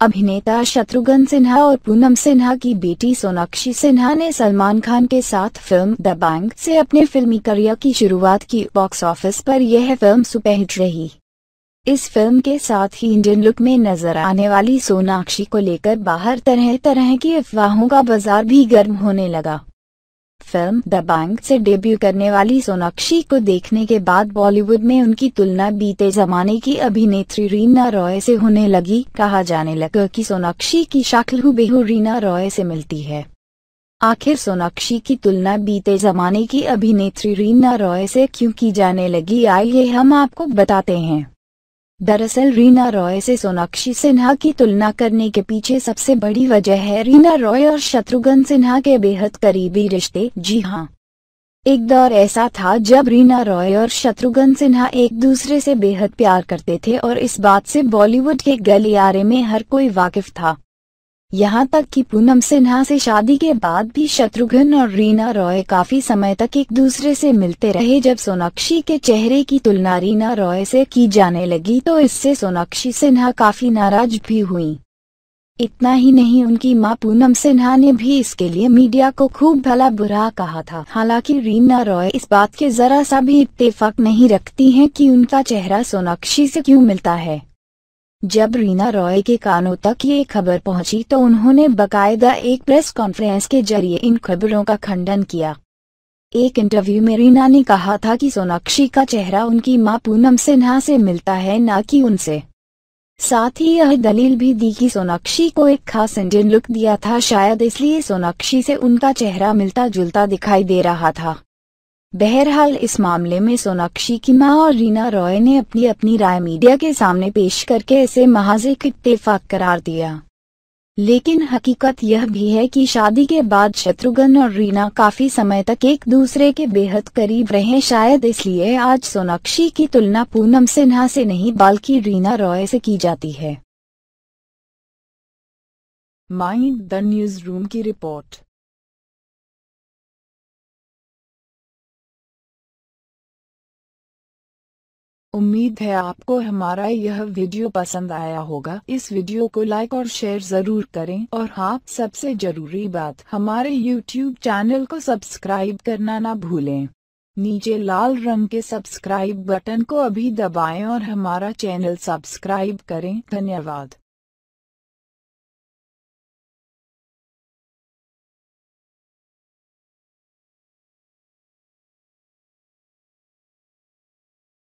अभिनेता शत्रुघ्न सिन्हा और पूनम सिन्हा की बेटी सोनाक्षी सिन्हा ने सलमान खान के साथ फिल्म द बैंग से अपने फिल्मी करियर की शुरुआत की बॉक्स ऑफिस पर यह फिल्म सुपरहिट रही इस फिल्म के साथ ही इंडियन लुक में नजर आने वाली सोनाक्षी को लेकर बाहर तरह तरह की अफवाहों का बाजार भी गर्म होने लगा फिल्म द बैंक से डेब्यू करने वाली सोनाक्षी को देखने के बाद बॉलीवुड में उनकी तुलना बीते जमाने की अभिनेत्री रीना रॉय से होने लगी कहा जाने लगा कि सोनाक्षी की शक्ल हुबेहू रीना रॉय से मिलती है आखिर सोनाक्षी की तुलना बीते जमाने की अभिनेत्री रीना रॉय से क्यों की जाने लगी आइए हम आपको बताते हैं दरअसल रीना रॉय से सोनाक्षी सिन्हा की तुलना करने के पीछे सबसे बड़ी वजह है रीना रॉय और शत्रुघ्न सिन्हा के बेहद करीबी रिश्ते जी हाँ एक दौर ऐसा था जब रीना रॉय और शत्रुघ्न सिन्हा एक दूसरे से बेहद प्यार करते थे और इस बात से बॉलीवुड के गलियारे में हर कोई वाकिफ था यहाँ तक कि पूनम सिन्हा से शादी के बाद भी शत्रुघ्न और रीना रॉय काफी समय तक एक दूसरे से मिलते रहे जब सोनाक्षी के चेहरे की तुलना रीना रॉय से की जाने लगी तो इससे सोनाक्षी सिन्हा काफी नाराज भी हुई इतना ही नहीं उनकी मां पूनम सिन्हा ने भी इसके लिए मीडिया को खूब भला बुरा कहा था हालांकि रीना रॉय इस बात के जरा सा भी इतफाक नहीं रखती हैं कि उनका चेहरा सोनाक्षी से क्यों मिलता है जब रीना रॉय के कानों तक ये खबर पहुंची तो उन्होंने बकायदा एक प्रेस कॉन्फ्रेंस के जरिए इन खबरों का खंडन किया एक इंटरव्यू में रीना ने कहा था कि सोनाक्षी का चेहरा उनकी मां पूनम सिन्हा से मिलता है न कि उनसे साथ ही यह दलील भी दी कि सोनाक्षी को एक खास इंडियन लुक दिया था शायद इसलिए सोनाक्षी से उनका चेहरा मिलता जुलता दिखाई दे रहा था बहरहाल इस मामले में सोनाक्षी की मां और रीना रॉय ने अपनी अपनी राय मीडिया के सामने पेश करके इसे महाज एक करार दिया लेकिन हकीकत यह भी है कि शादी के बाद शत्रुघ्न और रीना काफी समय तक एक दूसरे के बेहद करीब रहे शायद इसलिए आज सोनाक्षी की तुलना पूनम सिन्हा से नहीं बल्कि रीना रॉय से की जाती है माइंड द न्यूज रूम की रिपोर्ट उम्मीद है आपको हमारा यह वीडियो पसंद आया होगा इस वीडियो को लाइक और शेयर जरूर करें और हाँ सबसे जरूरी बात हमारे यूट्यूब चैनल को सब्सक्राइब करना ना भूलें नीचे लाल रंग के सब्सक्राइब बटन को अभी दबाएं और हमारा चैनल सब्सक्राइब करें धन्यवाद